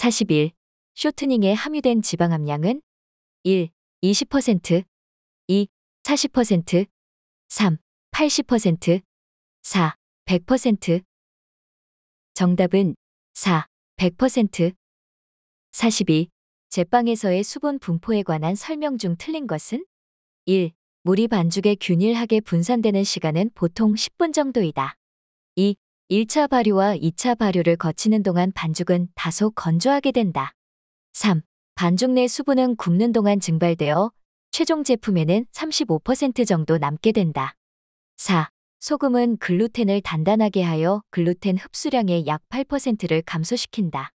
4 1 쇼트닝에 함유된 지방 함량은 1. 20% 2. 40% 3. 80% 4. 100% 정답은 4. 100% 42. 제빵에서의 수분 분포에 관한 설명 중 틀린 것은 1. 물이 반죽에 균일하게 분산되는 시간은 보통 10분 정도이다. 2. 1차 발효와 2차 발효를 거치는 동안 반죽은 다소 건조하게 된다. 3. 반죽 내 수분은 굽는 동안 증발되어 최종 제품에는 35% 정도 남게 된다. 4. 소금은 글루텐을 단단하게 하여 글루텐 흡수량의 약 8%를 감소시킨다.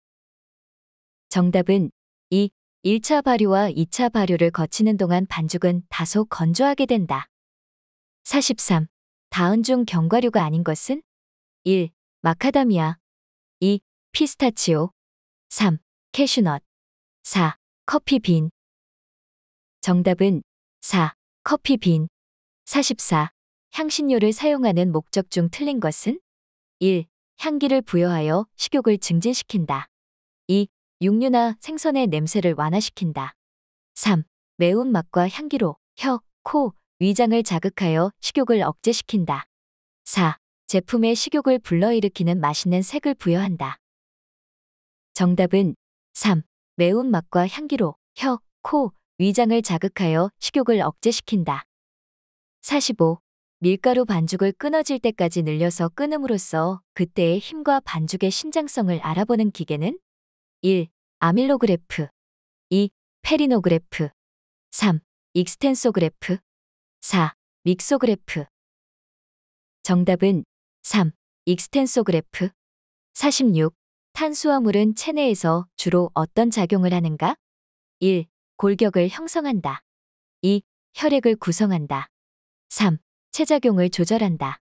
정답은 2. 1차 발효와 2차 발효를 거치는 동안 반죽은 다소 건조하게 된다. 43. 다은 중 견과류가 아닌 것은? 1. 마카다미아 2. 피스타치오 3. 캐슈넛 4. 커피 빈 정답은 4. 커피 빈 44. 향신료를 사용하는 목적 중 틀린 것은 1. 향기를 부여하여 식욕을 증진시킨다. 2. 육류나 생선의 냄새를 완화시킨다. 3. 매운맛과 향기로 혀, 코, 위장을 자극하여 식욕을 억제시킨다. 4. 제품의 식욕을 불러일으키는 맛있는 색을 부여한다. 정답은 3. 매운맛과 향기로 혀, 코, 위장을 자극하여 식욕을 억제시킨다. 45. 밀가루 반죽을 끊어질 때까지 늘려서 끊음으로써 그때의 힘과 반죽의 신장성을 알아보는 기계는 1. 아밀로그래프 2. 페리노그래프 3. 익스텐소그래프 4. 믹소그래프 정답은 3. 익스텐소그래프 46. 탄수화물은 체내에서 주로 어떤 작용을 하는가? 1. 골격을 형성한다. 2. 혈액을 구성한다. 3. 체작용을 조절한다.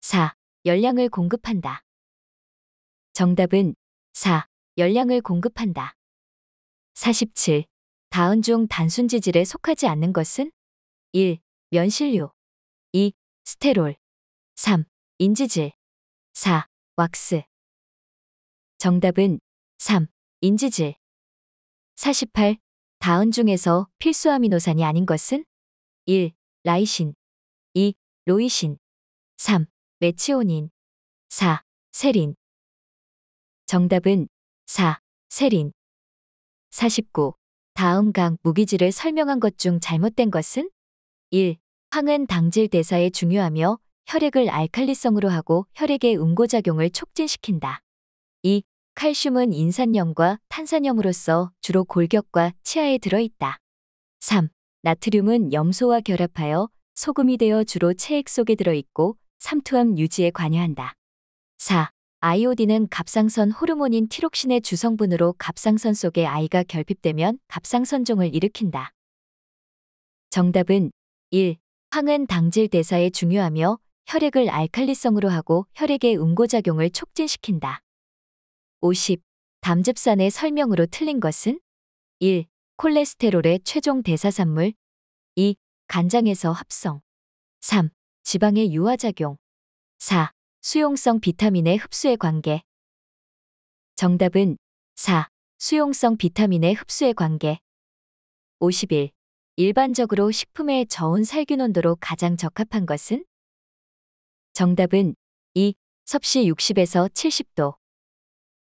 4. 열량을 공급한다. 정답은 4. 열량을 공급한다. 47. 다은 중 단순 지질에 속하지 않는 것은? 1. 면실료 2. 스테롤 3. 인지질. 4. 왁스. 정답은 3. 인지질. 48. 다음 중에서 필수 아미노산이 아닌 것은? 1. 라이신. 2. 로이신. 3. 메치오닌. 4. 세린. 정답은 4. 세린. 49. 다음 강 무기질을 설명한 것 중 잘못된 것은? 1. 황은 당질 대사에 중요하며 혈액을 알칼리성으로 하고 혈액의 응고작용을 촉진시킨다. 2. 칼슘은 인산염과 탄산염으로서 주로 골격과 치아에 들어있다. 3. 나트륨은 염소와 결합하여 소금이 되어 주로 체액 속에 들어있고 삼투암 유지에 관여한다. 4. 아이오딘은 갑상선 호르몬인 티록신의 주성분으로 갑상선 속에 아이가 결핍되면 갑상선종을 일으킨다. 정답은 1. 황은 당질 대사에 중요하며 혈액을 알칼리성으로 하고 혈액의 응고작용을 촉진시킨다. 50. 담즙산의 설명으로 틀린 것은 1. 콜레스테롤의 최종 대사산물 2. 간장에서 합성 3. 지방의 유화작용 4. 수용성 비타민의 흡수의 관계 정답은 4. 수용성 비타민의 흡수의 관계 51. 일반적으로 식품의 저온 살균 온도로 가장 적합한 것은 정답은 2. 섭씨 60에서 70도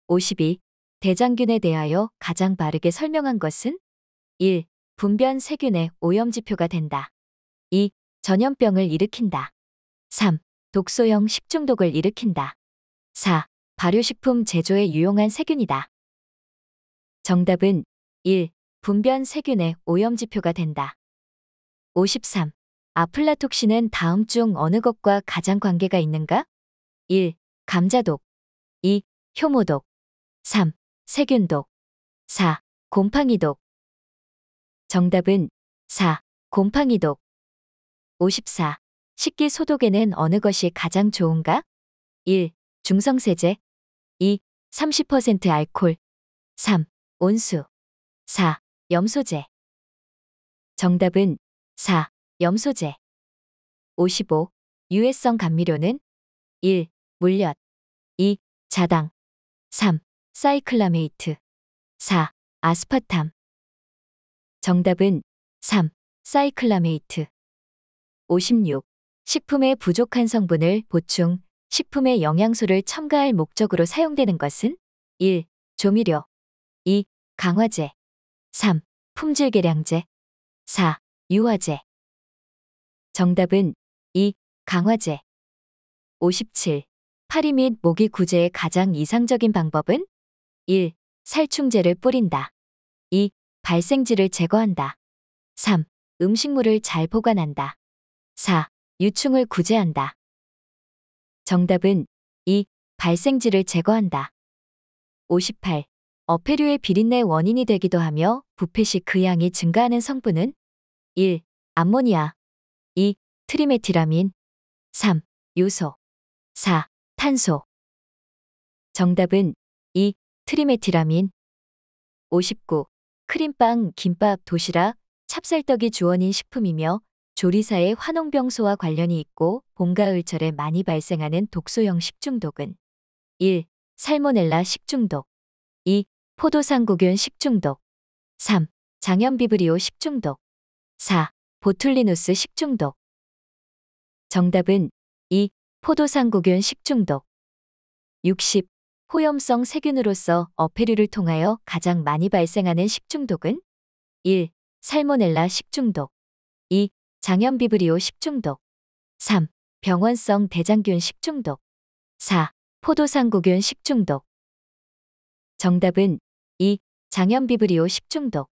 52. 대장균에 대하여 가장 바르게 설명한 것은 1. 분변 세균의 오염지표가 된다. 2. 전염병을 일으킨다. 3. 독소형 식중독을 일으킨다. 4. 발효식품 제조에 유용한 세균이다. 정답은 1. 분변 세균의 오염지표가 된다. 53. 아플라톡신은 다음 중 어느 것과 가장 관계가 있는가? 1. 감자독 2. 효모독 3. 세균독 4. 곰팡이독 정답은 4. 곰팡이독 54. 식기 소독에는 어느 것이 가장 좋은가? 1. 중성세제 2. 30% 알콜 3. 온수 4. 염소제 정답은 4. 염소제 55. 유해성 감미료는 1. 물엿 2. 자당 3. 사이클라메이트 4. 아스파탐 정답은 3. 사이클라메이트 56. 식품의 부족한 성분을 보충, 식품의 영양소를 첨가할 목적으로 사용되는 것은 1. 조미료 2. 강화제 3. 품질개량제 4. 유화제 정답은 2. 강화제 57. 파리 및 모기 구제의 가장 이상적인 방법은 1. 살충제를 뿌린다. 2. 발생지를 제거한다. 3. 음식물을 잘 보관한다. 4. 유충을 구제한다. 정답은 2. 발생지를 제거한다. 58. 어패류의 비린내 원인이 되기도 하며 부패 시그 양이 증가하는 성분은 1. 암모니아, 트리메티라민 3. 요소 4. 탄소 정답은 2. 트리메티라민 59. 크림빵, 김밥, 도시락, 찹쌀떡이 주원인 식품이며 조리사의 화농병소와 관련이 있고 봄가을철에 많이 발생하는 독소형 식중독은 1. 살모넬라 식중독 2. 포도상구균 식중독 3. 장염비브리오 식중독 4. 보툴리누스 식중독 정답은 2. 포도상구균 식중독 60. 호염성 세균으로서 어패류를 통하여 가장 많이 발생하는 식중독은 1. 살모넬라 식중독 2. 장염비브리오 식중독 3. 병원성 대장균 식중독 4. 포도상구균 식중독 정답은 2. 장염비브리오 식중독